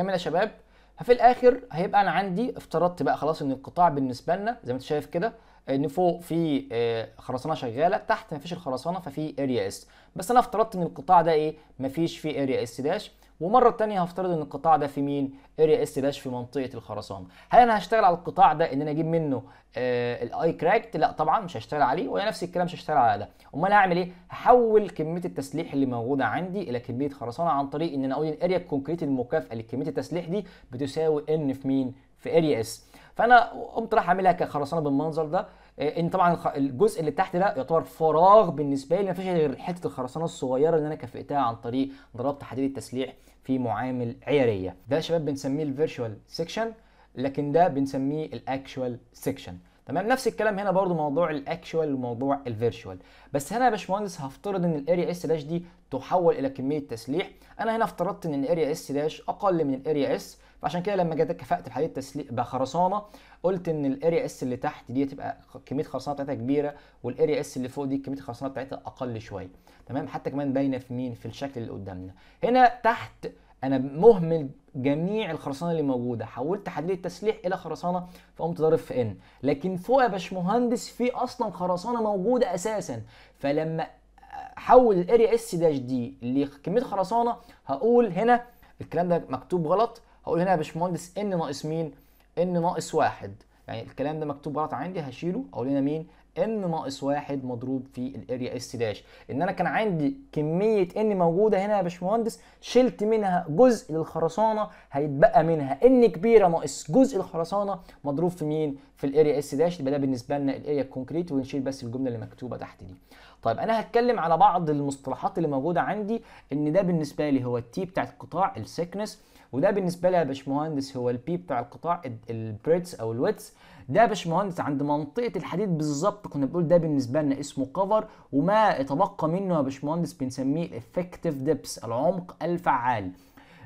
كامل يا شباب ففي الاخر هيبقى انا عندي افترضت بقى خلاص ان القطاع بالنسبه لنا زي ما انت شايف كده ان فوق في آه، خرسانه شغاله تحت مفيش الخرسانه ففي اريا اس بس انا افترضت ان القطاع ده ايه مفيش فيه اريا اس داش ومره تانية هفترض ان القطاع ده في مين اريا اس داش في منطقه الخرسانه هل انا هشتغل على القطاع ده ان انا اجيب منه آه الاي كراكت لا طبعا مش هشتغل عليه ولا نفس الكلام مش هشتغل على ده امال هعمل ايه هحول كميه التسليح اللي موجوده عندي الى كميه خرسانه عن طريق ان انا اقول الاريا الكونكريت المكافئه لكميه التسليح دي بتساوي ان في مين في اريا اس فانا قمت راح اعملها كخرسانه بالمنظر ده إيه، ان طبعا الجزء اللي تحت ده يعتبر فراغ بالنسبه لي ما فيش غير حته الخرسانه الصغيره اللي انا كافئتها عن طريق ضربت حديد التسليح في معامل عياريه ده يا شباب بنسميه الفيرشوال سيكشن لكن ده بنسميه الاكشوال سيكشن تمام نفس الكلام هنا برضو موضوع الاكشوال وموضوع الفيرشوال بس هنا يا باشمهندس هفترض ان الاريا اس داش دي تحول الى كميه تسليح انا هنا افترضت ان الاريا اس داش اقل من الاريا اس فعشان كده لما جيت اتكفأت بحالة تسليق بخرسانه قلت ان الاريا اس اللي تحت دي تبقى كميه الخرسانه بتاعتها كبيره والاريا اس اللي فوق دي كميه الخرسانه بتاعتها اقل شويه تمام حتى كمان باينه في مين في الشكل اللي قدامنا هنا تحت انا مهمل جميع الخرسانه اللي موجوده حولت حديد التسليح الى خرسانه فقمت ضارب في ان لكن فوق يا باشمهندس في اصلا خرسانه موجوده اساسا فلما حول الاريا اس داش دي لكميه خرسانه هقول هنا الكلام ده مكتوب غلط هقول هنا يا باشمهندس ان ناقص مين ان ناقص واحد يعني الكلام ده مكتوب غلط عندي هشيله اقول هنا مين ان ناقص واحد مضروب في الاريا اس داش ان انا كان عندي كميه ان موجوده هنا يا باشمهندس شلت منها جزء للخرسانه هيتبقى منها ان كبيره ناقص جزء الخرسانه مضروب في مين في الاريا اس داش يبقى ده بالنسبه لنا الاريا الكونكريت ونشيل بس الجمله اللي مكتوبه تحت دي طيب انا هتكلم على بعض المصطلحات اللي موجوده عندي ان ده بالنسبه لي هو التي بتاعت القطاع السكنس وده بالنسبه لي يا باشمهندس هو البي بتاع القطاع البريتس او الويتس ده باشمهندس عند منطقه الحديد بالظبط كنا بنقول ده بالنسبه لنا اسمه كفر وما تبقى منه يا باشمهندس بنسميه الافكتيف ديبس العمق الفعال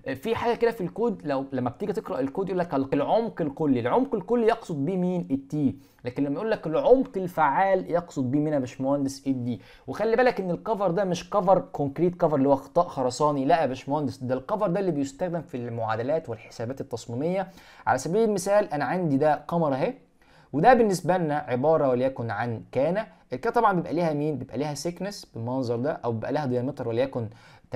في حاجه كده في الكود لو لما بتيجي تقرا الكود يقول لك العمق الكلي العمق الكلي يقصد بيه مين التي لكن لما يقول لك العمق الفعال يقصد بيه مين يا باشمهندس الدي وخلي بالك ان الكفر ده مش كفر كونكريت كفر اللي هو خطاء خرساني لا يا باشمهندس ده الكفر ده اللي بيستخدم في المعادلات والحسابات التصميميه على سبيل المثال انا عندي ده قمر اهي وده بالنسبه لنا عباره وليكن عن كان الكا طبعا بيبقى ليها مين بيبقى ليها سيكنس بالمنظر ده او بيبقى لها ديامتر وليكن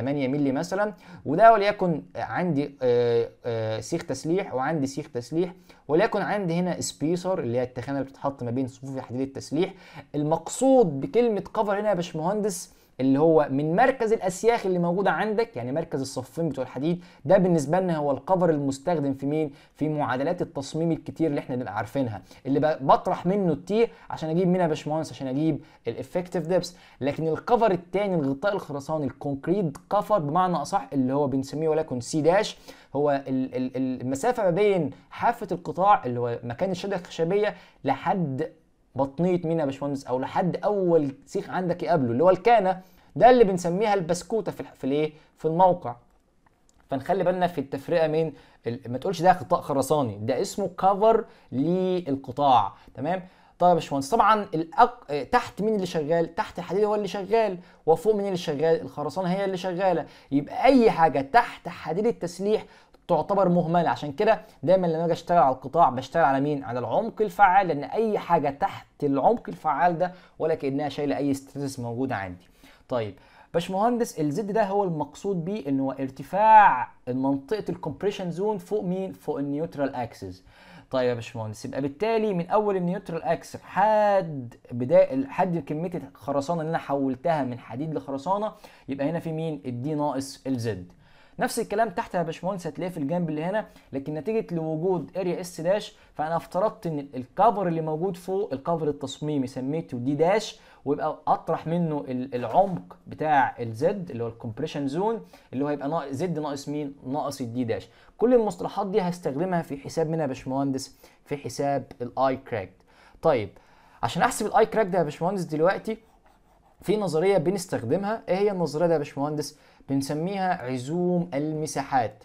8 مللي مثلا وده وليكن عندي آه، آه، سيخ تسليح وعندي سيخ تسليح وليكن عندي هنا سبيسر اللي هي التخانه اللي بتتحط ما بين صفوف حديد التسليح المقصود بكلمه كفر هنا يا باشمهندس اللي هو من مركز الاسياخ اللي موجوده عندك يعني مركز الصفين بتوع الحديد ده بالنسبه لنا هو الكفر المستخدم في مين في معادلات التصميم الكتير اللي احنا بنبقى عارفينها اللي بطرح منه التي عشان اجيب منها باشمهندس عشان اجيب الافكتيف ديبس لكن الكفر الثاني الغطاء الخرساني الكونكريت كفر بمعنى اصح اللي هو بنسميه ولكن سي داش هو المسافه ما بين حافه القطاع اللي هو مكان الشده الخشبيه لحد بطنيه مين يا باشمهندس او لحد اول سيخ عندك يقابله اللي هو الكانه ده اللي بنسميها البسكوته في في الايه في الموقع فنخلي بالنا في التفرقه من ما تقولش ده قطاع خرساني ده اسمه كفر للقطاع تمام طيب يا باشمهندس طبعا الأق... تحت مين اللي شغال تحت الحديد هو اللي شغال وفوق مين اللي شغال الخرسانه هي اللي شغاله يبقى اي حاجه تحت حديد التسليح تعتبر مهمله عشان كده دايما لما اجي اشتغل على القطاع بشتغل على مين على العمق الفعال لان اي حاجه تحت العمق الفعال ده ولا كانها شايله اي ستريس موجوده عندي طيب باشمهندس الزد ده هو المقصود بيه ان هو ارتفاع منطقه الكومبريشن زون فوق مين فوق النيوترال اكسس طيب يا باشمهندس يبقى بالتالي من اول النيوترال اكس لحد بدايه لحد كميه الخرسانه اللي انا حولتها من حديد لخرسانه يبقى هنا في مين الدي ناقص الزد نفس الكلام تحت يا باشمهندس هتلاقيه في الجنب اللي هنا لكن نتيجه لوجود اريا اس داش فانا افترضت ان الكفر اللي موجود فوق الكفر التصميمي سميته دي داش ويبقى اطرح منه العمق بتاع الزد اللي هو الكومبريشن زون اللي هو هيبقى ناقص زد ناقص مين ناقص الدي داش كل المصطلحات دي هستخدمها في حساب منها يا باشمهندس في حساب الاي كراك طيب عشان احسب الاي كراك ده يا باشمهندس دلوقتي في نظريه بنستخدمها ايه هي النظريه دي يا باشمهندس بنسميها عزوم المساحات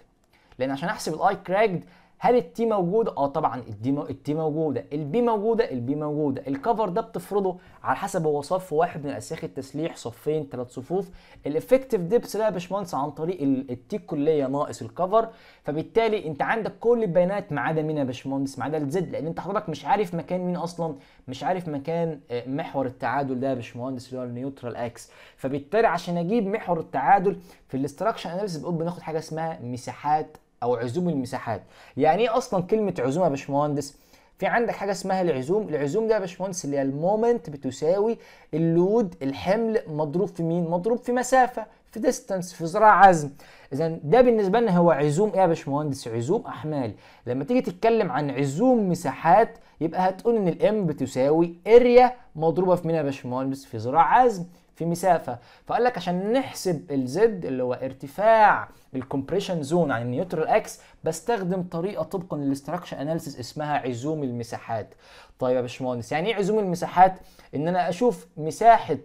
لان عشان احسب الاي كراكد هل التي موجودة؟ اه طبعا الدي التي موجوده البي موجوده البي موجوده الكفر ده بتفرضه على حسب هو صف واحد من اسياخ التسليح صفين ثلاث صفوف الافكتيف ديبس ده يا باشمهندس عن طريق التي الكليه ناقص الكفر فبالتالي انت عندك كل البيانات ما عدا مين يا باشمهندس ما عدا الزد لان انت حضرتك مش عارف مكان مين اصلا مش عارف مكان آه، محور التعادل ده يا باشمهندس اللي هو النيوترال اكس فبالتالي عشان اجيب محور التعادل في الاستراكشن اناليسيس بناخد حاجه اسمها مساحات او عزوم المساحات يعني ايه اصلا كلمه عزومه يا باشمهندس في عندك حاجه اسمها العزوم العزوم ده يا باشمهندس اللي هي المومنت بتساوي اللود الحمل مضروب في مين مضروب في مسافه في ديستانس في ذراع عزم اذا ده بالنسبه لنا هو عزوم ايه يا باشمهندس عزوم احمال لما تيجي تتكلم عن عزوم مساحات يبقى هتقول ان الام بتساوي اريا مضروبه في مين يا باشمهندس في ذراع عزم في مسافه فقال لك عشان نحسب الزد اللي هو ارتفاع الكومبريشن زون عن النيوترال اكس بستخدم طريقه طبقا للاستراكشر اناليسيس اسمها عزوم المساحات طيب يا باشمهندس يعني ايه عزوم المساحات ان انا اشوف مساحه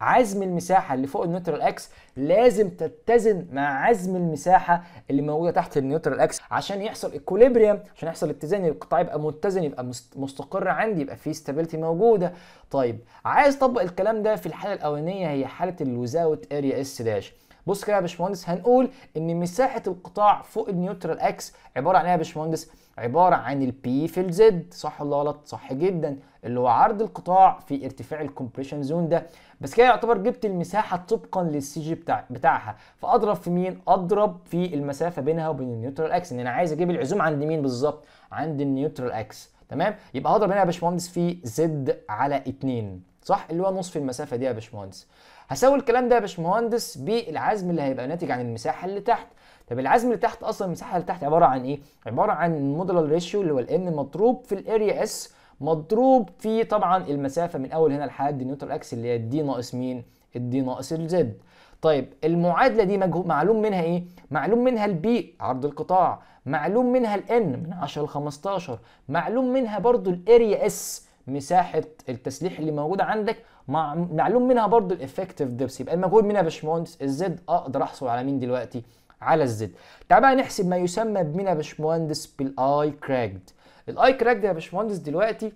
عزم المساحه اللي فوق النيوترال اكس لازم تتزن مع عزم المساحه اللي موجوده تحت النيوترال اكس عشان يحصل ايكوليبريم عشان يحصل اتزان القطاع يبقى متزن يبقى مستقر عندي يبقى في ستابيليتي موجوده طيب عايز اطبق الكلام ده في الحاله الاولانيه هي حاله الوزاوت اريا اس داش بص كده يا باشمهندس هنقول ان مساحه القطاع فوق النيوترال اكس عباره عن ايه يا باشمهندس عباره عن البي في الزد صح ولا غلط صح جدا اللي هو عرض القطاع في ارتفاع الكومبريشن زون ده بس كده يعتبر جبت المساحه طبقا للسي جي بتاع بتاعها فاضرب في مين اضرب في المسافه بينها وبين النيوترال اكس ان انا عايز اجيب العزوم عند مين بالظبط عند النيوترال اكس تمام يبقى هضرب هنا يا باشمهندس في زد على 2 صح اللي هو نصف المسافه دي يا باشمهندس هساوي الكلام ده يا باشمهندس بالعزم اللي هيبقى ناتج عن المساحه اللي تحت طب العزم اللي تحت اصلا المساحه اللي تحت عباره عن ايه عباره عن المودولار ريشيو اللي هو الان مضروب في الاريا اس مضروب في طبعا المسافه من اول هنا لحد النيوتر اكس اللي هي الدي ناقص مين الدي ناقص الزد طيب المعادله دي معلوم منها ايه معلوم منها البي عرض القطاع معلوم منها الان من 10 ل 15 معلوم منها برضو الاريا اس مساحه التسليح اللي موجوده عندك مع معلوم منها برضو الافكتيف ديبس يبقى المجهول منها يا باشمهندس الزد آه، اقدر احصل على مين دلوقتي على الزد تعال بقى نحسب ما يسمى بمين يا باشمهندس بالاي كراكد الاي كراكد يا باشمهندس دلوقتي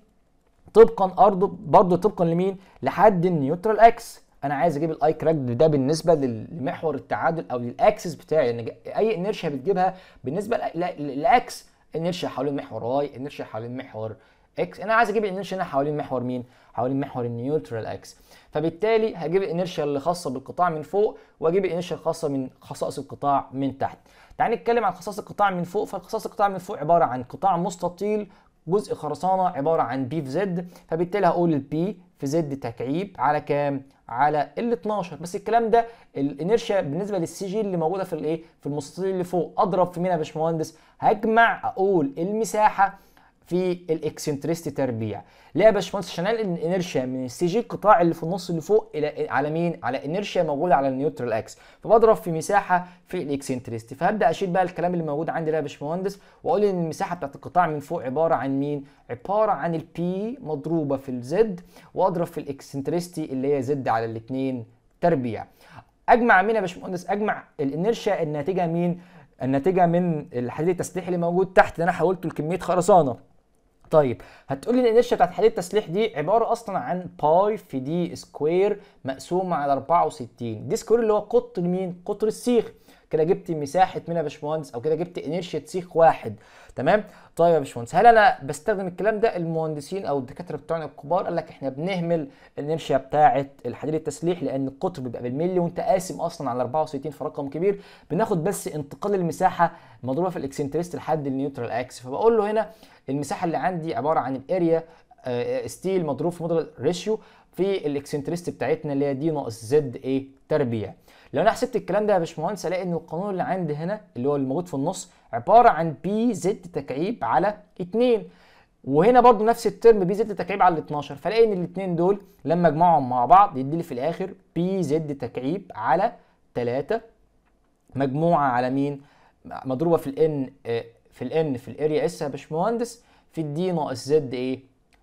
طبقا ارضه برضه طبقا لمين لحد النيوترال اكس انا عايز اجيب الاي كراكد ده بالنسبه لمحور التعادل او للاكسس بتاعي يعني اي انرشيا بتجيبها بالنسبه للاكس انرشيا حوالين محور واي انرشيا حوالين محور اكس انا عايز اجيب الانرشيا هنا حوالين محور مين حوالين محور النيوترال اكس فبالتالي هجيب الانرشيا اللي خاصه بالقطاع من فوق واجيب الانرشيا الخاصه من خصائص القطاع من تحت تعال نتكلم عن خصائص القطاع من فوق فخصائص القطاع من فوق عباره عن قطاع مستطيل جزء خرسانه عباره عن بي في زد فبالتالي هقول البي في زد تكعيب على كام على ال 12 بس الكلام ده الانرشيا بالنسبه للسي جي اللي موجوده في الايه في المستطيل اللي فوق اضرب في مين يا باشمهندس هجمع اقول المساحه في الاكسنتريستي تربيع ليه يا باشمهندس عشان انقل الانرشيا من السي جي القطاع اللي في النص اللي فوق الى إيه، على مين على انرشيا موجوده على النيوترال اكس فبضرب في مساحه في الاكسنتريستي فهبدا اشيل بقى الكلام اللي موجود عندي ده يا باشمهندس واقول ان المساحه بتاعت القطاع من فوق عباره عن مين عباره عن البي مضروبه في الزد واضرب في الاكسنتريستي اللي هي زد على الاثنين تربيع اجمع مين يا باشمهندس اجمع الانرشيا الناتجه مين الناتجه من الحديد التسليحي اللي موجود تحت اللي انا حولته لكميه خرسانه طيب هتقول لي الانرشيا بتاعت حاله التسليح دي عباره اصلا عن باي في دي سكوير مقسوم على 64 دي سكوير اللي هو قطر مين قطر السيخ كده جبت مساحه مين يا باشمهندس او كده جبت انيرشيا سيخ واحد تمام طيب يا باشمهندس هل انا بستخدم الكلام ده المهندسين او الدكاتره بتوعنا الكبار قال لك احنا بنهمل الانيرشيا بتاعه الحديد التسليح لان القطر بيبقى بالملي وانت قاسم اصلا على 64 فرقم كبير بناخد بس انتقال المساحه مضروبه في الاكسنتريست لحد النيوترال اكس فبقول له هنا المساحه اللي عندي عباره عن الاريا ستيل آه، مضروب في مودرال ريشيو في الاكسنتريستي بتاعتنا اللي هي دي ناقص زد ايه تربيع لو انا حسبت الكلام ده يا باشمهندس الاقي ان القانون اللي عندي هنا اللي هو الموجود في النص عباره عن بي زد تكعيب على 2 وهنا برضو نفس الترم بي زد تكعيب على 12 فلاقي ان الاثنين دول لما اجمعهم مع بعض يدي لي في الاخر بي زد تكعيب على 3 مجموعه على مين مضروبه في الان آه، في الان في الاريا اس يا باشمهندس في الدي ناقص زد ايه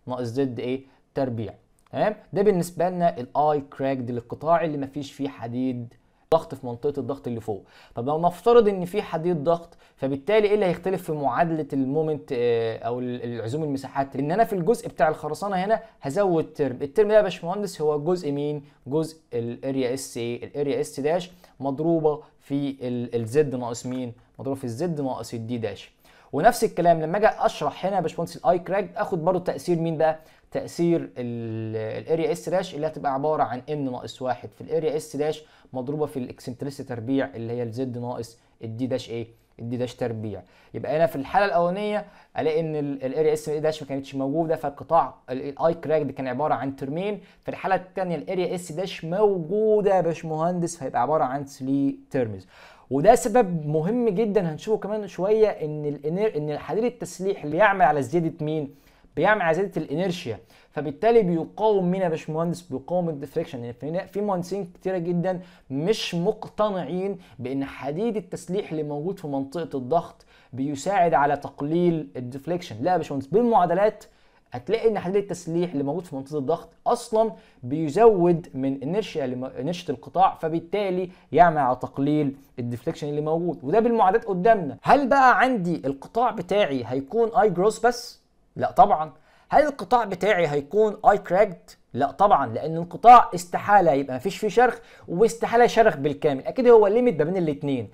ناقص زد ايه تربيع تمام ده بالنسبه لنا الاي كراك دي القطاع اللي ما فيش فيه حديد ضغط في منطقه الضغط اللي فوق طب لو نفترض ان في حديد ضغط فبالتالي ايه اللي هيختلف في معادله المومنت آه، او العزوم المساحات ان انا في الجزء بتاع الخرسانه هنا هزود ترم الترم ده يا باشمهندس هو جزء مين جزء الاريا اس ايه الاريا اس داش مضروبه في الزد ناقص مين مضروبه في الزد ناقص الدي داش ونفس الكلام لما اجي اشرح هنا يا باشمهندس الاي كراك اخد برضو تاثير مين بقى تاثير الاريا اس داش اللي هتبقى عباره عن ان ناقص واحد في الاريا اس داش مضروبه في الاكسنتريستي تربيع اللي هي الزد ناقص الدي داش ايه الدي داش تربيع يبقى انا في الحاله الاولانيه الاقي ان الاريا اس دي داش ما كانتش موجوده فالقطاع الاي كراك ده كان عباره عن ترمين في الحاله الثانيه الاريا اس داش موجوده يا باشمهندس فهيبقى عباره عن 3 ترمز وده سبب مهم جدا هنشوفه كمان شويه ان الانير ان حديد التسليح اللي يعمل على زياده مين بيعمل عزيزه الانيرشيا فبالتالي بيقاوم مين يا باشمهندس بيقاوم الديفليكشن يعني في مهندسين كتيره جدا مش مقتنعين بان حديد التسليح اللي موجود في منطقه الضغط بيساعد على تقليل الديفليكشن لا يا باشمهندس بالمعادلات هتلاقي ان حديد التسليح اللي موجود في منطقه الضغط اصلا بيزود من انرشيا انرشيا القطاع فبالتالي يعمل على تقليل الديفليكشن اللي موجود وده بالمعادلات قدامنا هل بقى عندي القطاع بتاعي هيكون اي جروس بس لا طبعا هل القطاع بتاعي هيكون اي كراكت لا طبعا لان القطاع استحاله يبقى مفيش فيه شرخ واستحاله شرخ بالكامل اكيد هو ليميت ما بين الاثنين